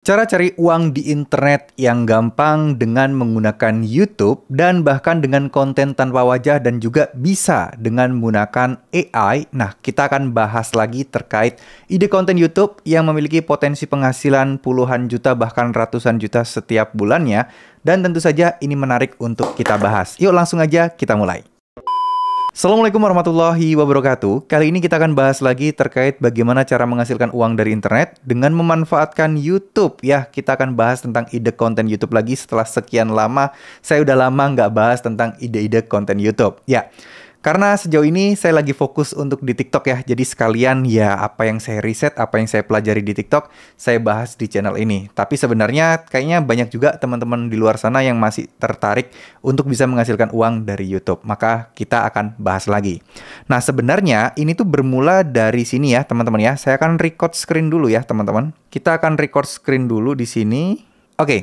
Cara cari uang di internet yang gampang dengan menggunakan YouTube dan bahkan dengan konten tanpa wajah dan juga bisa dengan menggunakan AI. Nah, kita akan bahas lagi terkait ide konten YouTube yang memiliki potensi penghasilan puluhan juta bahkan ratusan juta setiap bulannya. Dan tentu saja ini menarik untuk kita bahas. Yuk langsung aja kita mulai. Assalamualaikum warahmatullahi wabarakatuh. Kali ini kita akan bahas lagi terkait bagaimana cara menghasilkan uang dari internet dengan memanfaatkan YouTube. Ya, kita akan bahas tentang ide konten YouTube lagi setelah sekian lama. Saya udah lama nggak bahas tentang ide-ide konten YouTube. Ya, karena sejauh ini saya lagi fokus untuk di TikTok ya, jadi sekalian ya apa yang saya riset, apa yang saya pelajari di TikTok, saya bahas di channel ini. Tapi sebenarnya kayaknya banyak juga teman-teman di luar sana yang masih tertarik untuk bisa menghasilkan uang dari YouTube. Maka kita akan bahas lagi. Nah sebenarnya ini tuh bermula dari sini ya teman-teman ya. Saya akan record screen dulu ya teman-teman. Kita akan record screen dulu di sini. Oke, okay.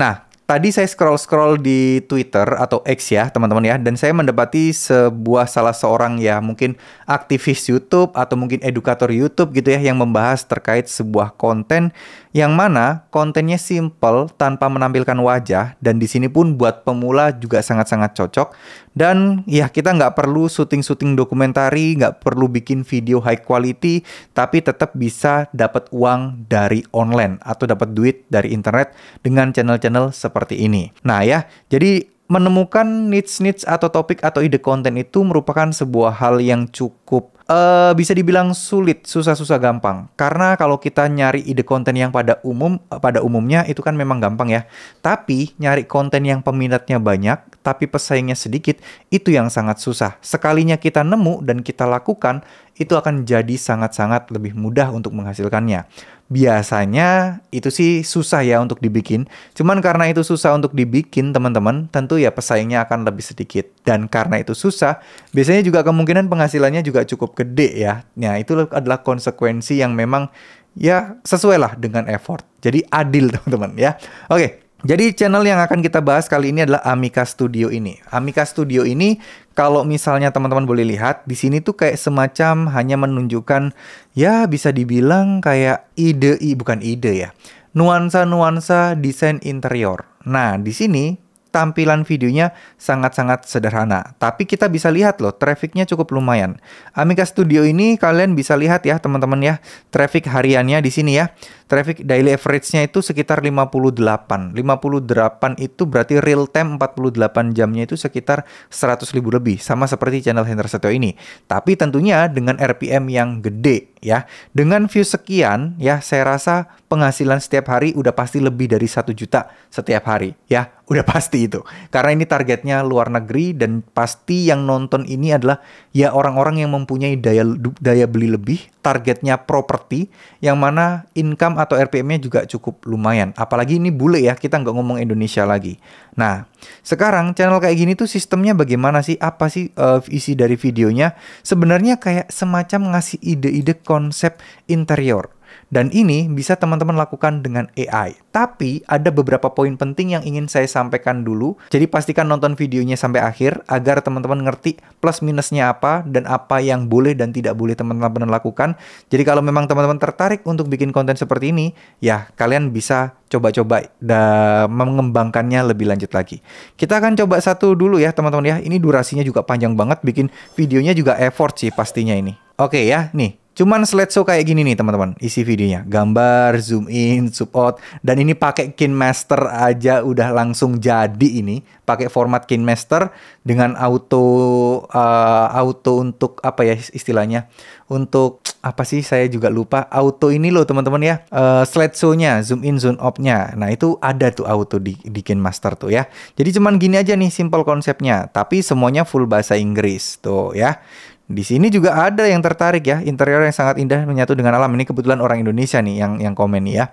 nah Tadi saya scroll-scroll di Twitter atau X ya teman-teman ya dan saya mendapati sebuah salah seorang ya mungkin aktivis YouTube atau mungkin edukator YouTube gitu ya yang membahas terkait sebuah konten yang mana kontennya simple tanpa menampilkan wajah dan di sini pun buat pemula juga sangat-sangat cocok dan ya kita nggak perlu syuting-syuting dokumentari nggak perlu bikin video high quality tapi tetap bisa dapat uang dari online atau dapat duit dari internet dengan channel-channel seperti ini nah ya jadi menemukan niche-niche atau topik atau ide konten itu merupakan sebuah hal yang cukup uh, bisa dibilang sulit, susah-susah gampang. Karena kalau kita nyari ide konten yang pada umum eh, pada umumnya itu kan memang gampang ya. Tapi nyari konten yang peminatnya banyak tapi pesaingnya sedikit itu yang sangat susah. Sekalinya kita nemu dan kita lakukan itu akan jadi sangat-sangat lebih mudah untuk menghasilkannya. Biasanya itu sih susah ya untuk dibikin. Cuman karena itu susah untuk dibikin teman-teman, tentu ya pesaingnya akan lebih sedikit dan karena itu susah, biasanya juga kemungkinan penghasilannya juga cukup gede ya. Nah, itu adalah konsekuensi yang memang ya sesuailah dengan effort. Jadi adil teman-teman ya. Oke, jadi channel yang akan kita bahas kali ini adalah Amika Studio ini. Amika Studio ini kalau misalnya teman-teman boleh lihat di sini tuh kayak semacam hanya menunjukkan ya bisa dibilang kayak ide bukan ide ya. Nuansa-nuansa desain interior. Nah, di sini tampilan videonya sangat-sangat sederhana. Tapi kita bisa lihat loh, trafficnya cukup lumayan. Amiga Studio ini kalian bisa lihat ya teman-teman ya, traffic hariannya di sini ya. Traffic daily average-nya itu sekitar 58. 58 itu berarti real time 48 jamnya itu sekitar 100 ribu lebih. Sama seperti channel Hendra Setio ini. Tapi tentunya dengan RPM yang gede ya. Dengan view sekian ya saya rasa penghasilan setiap hari udah pasti lebih dari satu juta setiap hari ya udah pasti itu karena ini targetnya luar negeri dan pasti yang nonton ini adalah ya orang-orang yang mempunyai daya daya beli lebih targetnya properti yang mana income atau RPM-nya juga cukup lumayan apalagi ini bule ya kita nggak ngomong Indonesia lagi nah sekarang channel kayak gini tuh sistemnya bagaimana sih apa sih uh, isi dari videonya sebenarnya kayak semacam ngasih ide-ide konsep interior dan ini bisa teman-teman lakukan dengan AI. Tapi ada beberapa poin penting yang ingin saya sampaikan dulu. Jadi pastikan nonton videonya sampai akhir agar teman-teman ngerti plus minusnya apa dan apa yang boleh dan tidak boleh teman-teman lakukan. Jadi kalau memang teman-teman tertarik untuk bikin konten seperti ini, ya kalian bisa coba-coba mengembangkannya lebih lanjut lagi. Kita akan coba satu dulu ya teman-teman ya. Ini durasinya juga panjang banget bikin videonya juga effort sih pastinya ini. Oke ya, nih Cuman slideshow kayak gini nih teman-teman, isi videonya. Gambar, zoom in, zoom out, dan ini pakai KineMaster aja udah langsung jadi ini. Pakai format KineMaster dengan auto uh, auto untuk apa ya istilahnya? Untuk apa sih saya juga lupa. Auto ini loh teman-teman ya, uh, eh, slideshow-nya, zoom in, zoom out-nya. Nah, itu ada tuh auto di, di KineMaster tuh ya. Jadi cuman gini aja nih simple konsepnya, tapi semuanya full bahasa Inggris tuh ya. Di sini juga ada yang tertarik ya, interior yang sangat indah menyatu dengan alam. Ini kebetulan orang Indonesia nih yang yang komen nih ya.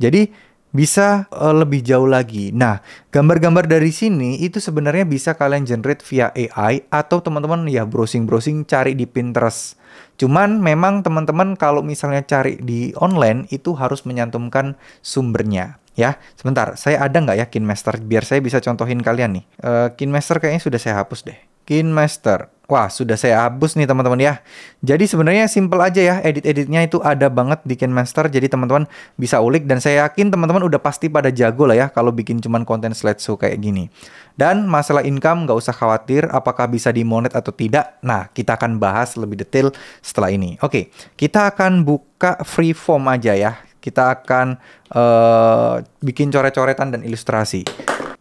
Jadi bisa uh, lebih jauh lagi. Nah, gambar-gambar dari sini itu sebenarnya bisa kalian generate via AI atau teman-teman ya browsing-browsing cari di Pinterest. Cuman memang teman-teman kalau misalnya cari di online itu harus menyantumkan sumbernya ya. Sebentar, saya ada nggak ya KinMaster biar saya bisa contohin kalian nih. Uh, KinMaster kayaknya sudah saya hapus deh. KinMaster Wah, sudah saya hapus nih teman-teman ya. Jadi sebenarnya simple aja ya, edit-editnya itu ada banget di Master. Jadi teman-teman bisa ulik dan saya yakin teman-teman udah pasti pada jago lah ya kalau bikin cuman konten slideshow kayak gini. Dan masalah income nggak usah khawatir apakah bisa dimonet atau tidak. Nah, kita akan bahas lebih detail setelah ini. Oke, kita akan buka free form aja ya. Kita akan uh, bikin coret-coretan dan ilustrasi.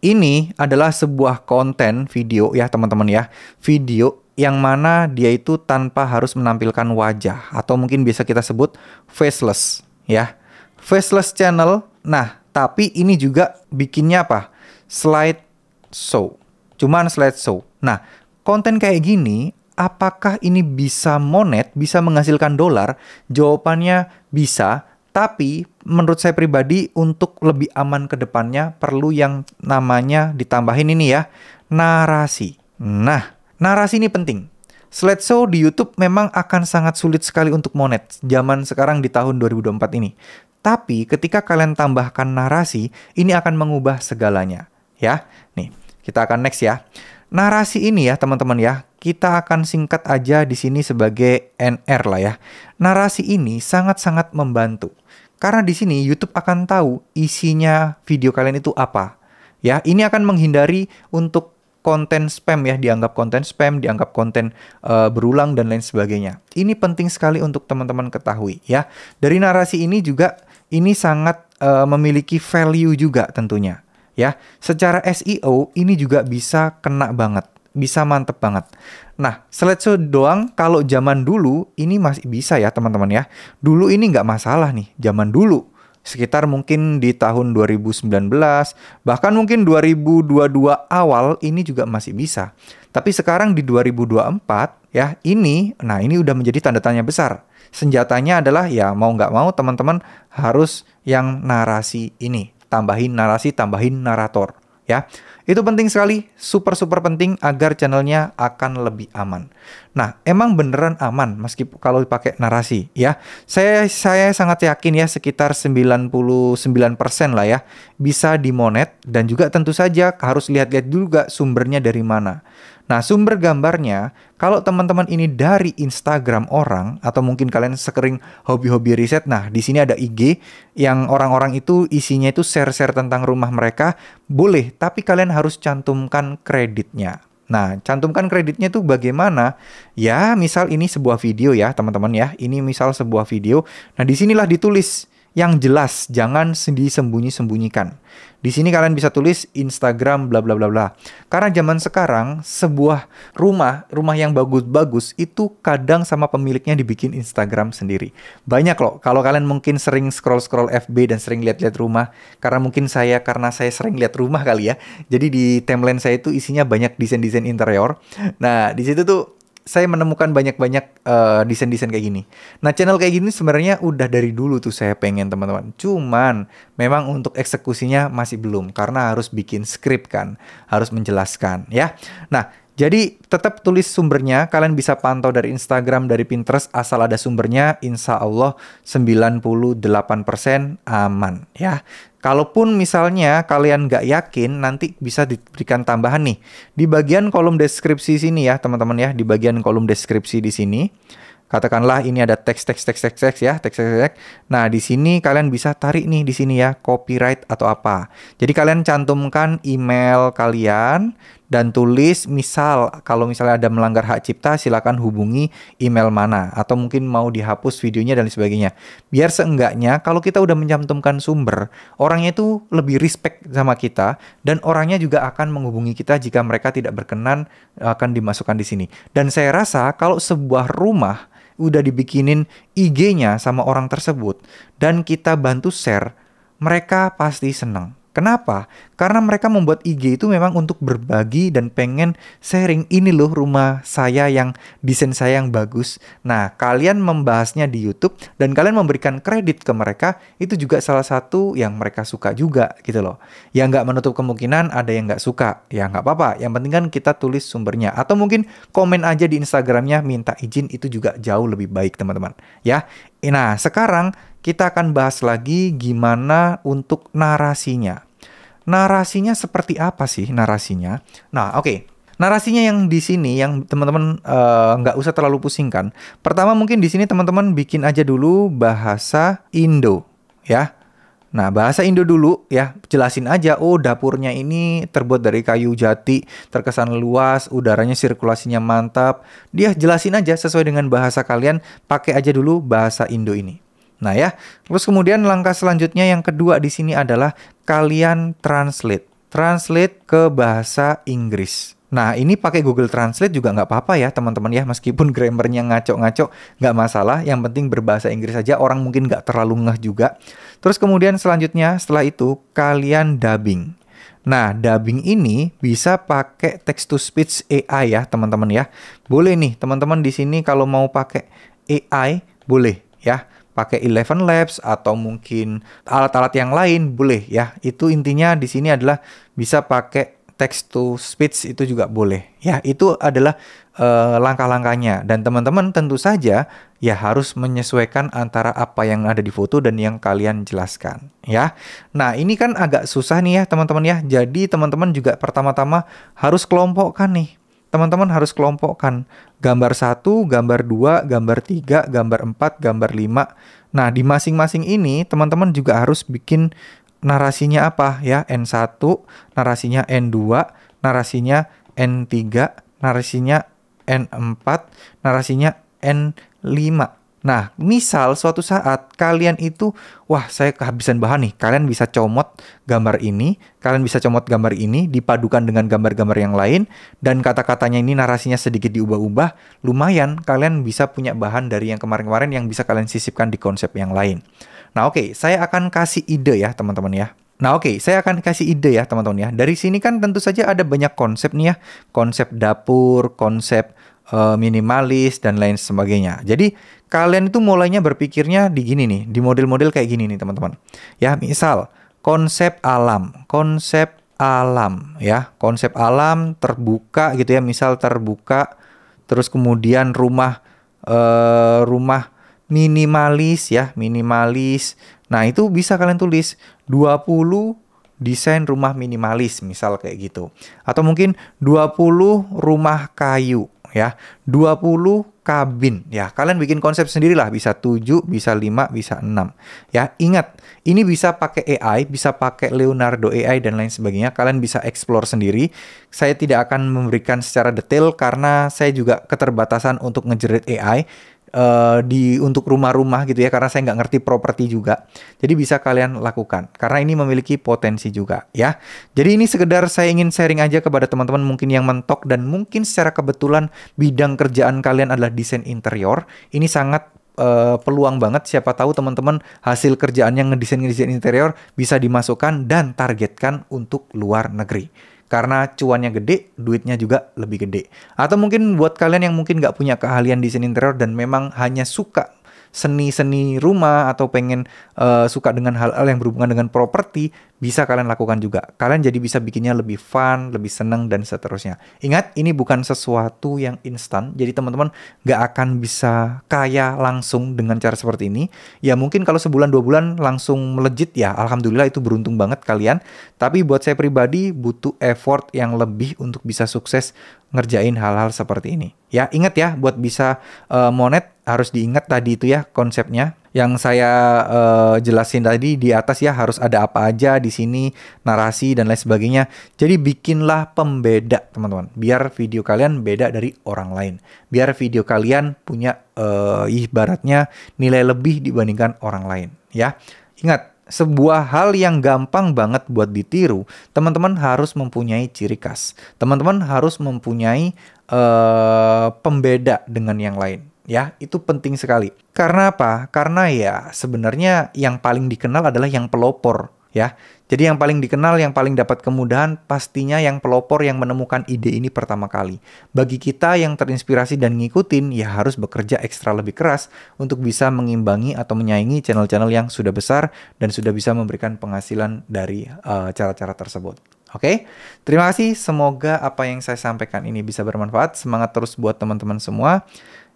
Ini adalah sebuah konten video ya teman-teman ya. Video yang mana dia itu tanpa harus menampilkan wajah atau mungkin bisa kita sebut faceless ya. Faceless channel. Nah, tapi ini juga bikinnya apa? Slide show. Cuman slide show. Nah, konten kayak gini apakah ini bisa monet, bisa menghasilkan dolar? Jawabannya bisa, tapi menurut saya pribadi untuk lebih aman ke depannya perlu yang namanya ditambahin ini ya, narasi. Nah, Narasi ini penting. Slideshow di YouTube memang akan sangat sulit sekali untuk monet zaman sekarang di tahun 2024 ini. Tapi ketika kalian tambahkan narasi, ini akan mengubah segalanya. Ya, nih kita akan next ya. Narasi ini ya teman-teman ya, kita akan singkat aja di sini sebagai NR lah ya. Narasi ini sangat-sangat membantu. Karena di sini YouTube akan tahu isinya video kalian itu apa. Ya, ini akan menghindari untuk konten spam ya, dianggap konten spam, dianggap konten uh, berulang dan lain sebagainya. Ini penting sekali untuk teman-teman ketahui ya. Dari narasi ini juga ini sangat uh, memiliki value juga tentunya ya. Secara SEO ini juga bisa kena banget, bisa mantep banget. Nah, slideshow doang kalau zaman dulu ini masih bisa ya teman-teman ya. Dulu ini nggak masalah nih, zaman dulu sekitar mungkin di tahun 2019 bahkan mungkin 2022 awal ini juga masih bisa. Tapi sekarang di 2024 ya ini nah ini udah menjadi tanda tanya besar. Senjatanya adalah ya mau nggak mau teman-teman harus yang narasi ini tambahin narasi, tambahin narator ya. Itu penting sekali, super super penting agar channelnya akan lebih aman. Nah, emang beneran aman meskipun kalau dipakai narasi ya. Saya saya sangat yakin ya sekitar 99% lah ya bisa dimonet dan juga tentu saja harus lihat-lihat juga sumbernya dari mana. Nah, sumber gambarnya, kalau teman-teman ini dari Instagram orang atau mungkin kalian sekering hobi-hobi riset, nah di sini ada IG yang orang-orang itu isinya itu share-share tentang rumah mereka, boleh, tapi kalian harus cantumkan kreditnya. Nah, cantumkan kreditnya itu bagaimana? Ya, misal ini sebuah video ya, teman-teman ya. Ini misal sebuah video. Nah, disinilah ditulis yang jelas, jangan disembunyi-sembunyikan. Di sini kalian bisa tulis Instagram bla bla bla bla. Karena zaman sekarang sebuah rumah, rumah yang bagus-bagus itu kadang sama pemiliknya dibikin Instagram sendiri. Banyak loh. Kalau kalian mungkin sering scroll-scroll FB dan sering lihat-lihat rumah, karena mungkin saya karena saya sering lihat rumah kali ya. Jadi di timeline saya itu isinya banyak desain-desain interior. Nah, di situ tuh saya menemukan banyak-banyak uh, desain-desain kayak gini. Nah, channel kayak gini sebenarnya udah dari dulu tuh saya pengen teman-teman. Cuman memang untuk eksekusinya masih belum karena harus bikin skrip kan, harus menjelaskan ya. Nah, jadi tetap tulis sumbernya, kalian bisa pantau dari Instagram, dari Pinterest, asal ada sumbernya, insya Allah 98% aman ya. Kalaupun misalnya kalian nggak yakin, nanti bisa diberikan tambahan nih. Di bagian kolom deskripsi sini ya teman-teman ya, di bagian kolom deskripsi di sini. Katakanlah ini ada teks teks teks teks teks ya, teks teks teks. Nah, di sini kalian bisa tarik nih di sini ya, copyright atau apa. Jadi kalian cantumkan email kalian, dan tulis misal kalau misalnya ada melanggar hak cipta silakan hubungi email mana atau mungkin mau dihapus videonya dan sebagainya. Biar seenggaknya kalau kita udah mencantumkan sumber, orangnya itu lebih respect sama kita dan orangnya juga akan menghubungi kita jika mereka tidak berkenan eh, akan dimasukkan di sini. Dan saya rasa kalau sebuah rumah udah dibikinin IG-nya sama orang tersebut dan kita bantu share, mereka pasti senang. Kenapa? Karena mereka membuat IG itu memang untuk berbagi dan pengen sharing ini loh rumah saya yang desain saya yang bagus. Nah, kalian membahasnya di YouTube dan kalian memberikan kredit ke mereka itu juga salah satu yang mereka suka juga gitu loh. Yang nggak menutup kemungkinan ada yang nggak suka. Ya nggak apa-apa. Yang penting kan kita tulis sumbernya atau mungkin komen aja di Instagramnya minta izin itu juga jauh lebih baik teman-teman. Ya. Nah sekarang kita akan bahas lagi gimana untuk narasinya. Narasinya seperti apa sih narasinya? Nah, oke. Okay. Narasinya yang di sini yang teman-teman eh, nggak -teman, uh, usah terlalu pusingkan. Pertama mungkin di sini teman-teman bikin aja dulu bahasa Indo, ya. Nah, bahasa Indo dulu ya, jelasin aja, oh dapurnya ini terbuat dari kayu jati, terkesan luas, udaranya sirkulasinya mantap. Dia jelasin aja sesuai dengan bahasa kalian, pakai aja dulu bahasa Indo ini. Nah ya, terus kemudian langkah selanjutnya yang kedua di sini adalah kalian translate. Translate ke bahasa Inggris. Nah ini pakai Google Translate juga nggak apa-apa ya teman-teman ya meskipun grammarnya ngaco-ngaco nggak masalah yang penting berbahasa Inggris aja, orang mungkin nggak terlalu ngeh juga. Terus kemudian selanjutnya setelah itu kalian dubbing. Nah, dubbing ini bisa pakai text to speech AI ya, teman-teman ya. Boleh nih, teman-teman di sini kalau mau pakai AI boleh ya pakai Eleven Labs atau mungkin alat-alat yang lain boleh ya. Itu intinya di sini adalah bisa pakai text to speech itu juga boleh. Ya, itu adalah uh, langkah-langkahnya dan teman-teman tentu saja ya harus menyesuaikan antara apa yang ada di foto dan yang kalian jelaskan ya. Nah, ini kan agak susah nih ya teman-teman ya. Jadi teman-teman juga pertama-tama harus kelompokkan nih teman-teman harus kelompokkan gambar 1, gambar 2, gambar 3, gambar 4, gambar 5. Nah, di masing-masing ini teman-teman juga harus bikin narasinya apa ya? N1, narasinya N2, narasinya N3, narasinya N4, narasinya N5. Nah, misal suatu saat kalian itu, wah saya kehabisan bahan nih, kalian bisa comot gambar ini, kalian bisa comot gambar ini, dipadukan dengan gambar-gambar yang lain, dan kata-katanya ini narasinya sedikit diubah-ubah, lumayan kalian bisa punya bahan dari yang kemarin-kemarin yang bisa kalian sisipkan di konsep yang lain. Nah oke, okay, saya akan kasih ide ya teman-teman ya. Nah oke, okay, saya akan kasih ide ya teman-teman ya. Dari sini kan tentu saja ada banyak konsep nih ya. Konsep dapur, konsep Eh, minimalis dan lain sebagainya. Jadi kalian itu mulainya berpikirnya di gini nih, di model-model kayak gini nih teman-teman. Ya misal konsep alam, konsep alam ya, konsep alam terbuka gitu ya, misal terbuka terus kemudian rumah uh, rumah minimalis ya, minimalis. Nah, itu bisa kalian tulis 20 desain rumah minimalis misal kayak gitu. Atau mungkin 20 rumah kayu ya. 20 kabin ya. Kalian bikin konsep sendirilah bisa 7, bisa 5, bisa 6 ya. Ingat, ini bisa pakai AI, bisa pakai Leonardo AI dan lain sebagainya. Kalian bisa explore sendiri. Saya tidak akan memberikan secara detail karena saya juga keterbatasan untuk ngejerit AI uh, di untuk rumah-rumah gitu ya karena saya nggak ngerti properti juga. Jadi bisa kalian lakukan karena ini memiliki potensi juga ya. Jadi ini sekedar saya ingin sharing aja kepada teman-teman mungkin yang mentok dan mungkin secara kebetulan bidang kerjaan kalian adalah desain interior. Ini sangat uh, peluang banget siapa tahu teman-teman hasil kerjaannya ngedesain ngedesain interior bisa dimasukkan dan targetkan untuk luar negeri karena cuannya gede, duitnya juga lebih gede. Atau mungkin buat kalian yang mungkin nggak punya keahlian desain interior dan memang hanya suka seni-seni rumah atau pengen uh, suka dengan hal-hal yang berhubungan dengan properti, bisa kalian lakukan juga. Kalian jadi bisa bikinnya lebih fun, lebih seneng, dan seterusnya. Ingat, ini bukan sesuatu yang instan. Jadi teman-teman nggak akan bisa kaya langsung dengan cara seperti ini. Ya mungkin kalau sebulan dua bulan langsung melejit ya, Alhamdulillah itu beruntung banget kalian. Tapi buat saya pribadi butuh effort yang lebih untuk bisa sukses ngerjain hal-hal seperti ini. Ya ingat ya, buat bisa uh, monet harus diingat tadi itu ya konsepnya yang saya uh, jelasin tadi di atas ya harus ada apa aja di sini narasi dan lain sebagainya. Jadi bikinlah pembeda teman-teman. Biar video kalian beda dari orang lain. Biar video kalian punya uh, ibaratnya nilai lebih dibandingkan orang lain ya. Ingat sebuah hal yang gampang banget buat ditiru, teman-teman harus mempunyai ciri khas. Teman-teman harus mempunyai uh, pembeda dengan yang lain ya itu penting sekali. Karena apa? Karena ya sebenarnya yang paling dikenal adalah yang pelopor ya. Jadi yang paling dikenal, yang paling dapat kemudahan pastinya yang pelopor yang menemukan ide ini pertama kali. Bagi kita yang terinspirasi dan ngikutin ya harus bekerja ekstra lebih keras untuk bisa mengimbangi atau menyaingi channel-channel yang sudah besar dan sudah bisa memberikan penghasilan dari eh, cara-cara uh, tersebut. Oke, okay? terima kasih. Semoga apa yang saya sampaikan ini bisa bermanfaat. Semangat terus buat teman-teman semua.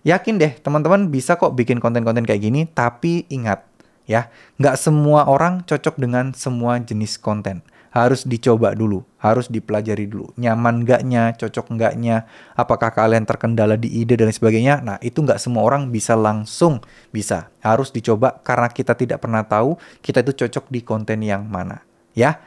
Yakin deh, teman-teman bisa kok bikin konten-konten kayak gini, tapi ingat ya, nggak semua orang cocok dengan semua jenis konten. Harus dicoba dulu, harus dipelajari dulu. Nyaman nggaknya, cocok nggaknya, apakah kalian terkendala di ide dan sebagainya. Nah, itu nggak semua orang bisa langsung bisa. Harus dicoba karena kita tidak pernah tahu kita itu cocok di konten yang mana. Ya,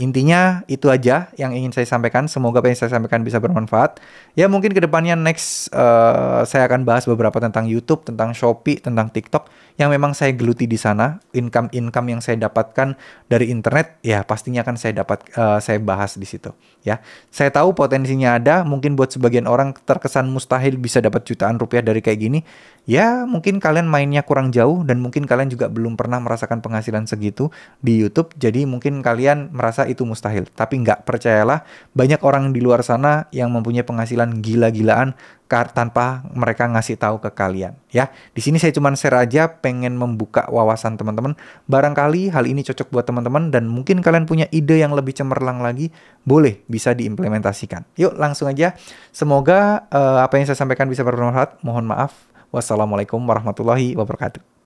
Intinya itu aja yang ingin saya sampaikan. Semoga apa yang saya sampaikan bisa bermanfaat. Ya mungkin kedepannya next uh, saya akan bahas beberapa tentang YouTube, tentang Shopee, tentang TikTok yang memang saya geluti di sana, income-income yang saya dapatkan dari internet, ya pastinya akan saya dapat uh, saya bahas di situ, ya. Saya tahu potensinya ada, mungkin buat sebagian orang terkesan mustahil bisa dapat jutaan rupiah dari kayak gini. Ya, mungkin kalian mainnya kurang jauh dan mungkin kalian juga belum pernah merasakan penghasilan segitu di YouTube, jadi mungkin kalian merasa itu mustahil. Tapi nggak percayalah, banyak orang di luar sana yang mempunyai penghasilan gila-gilaan tanpa mereka ngasih tahu ke kalian ya. Di sini saya cuma share aja pengen membuka wawasan teman-teman. Barangkali hal ini cocok buat teman-teman dan mungkin kalian punya ide yang lebih cemerlang lagi, boleh bisa diimplementasikan. Yuk langsung aja. Semoga uh, apa yang saya sampaikan bisa bermanfaat. Mohon maaf. Wassalamualaikum warahmatullahi wabarakatuh.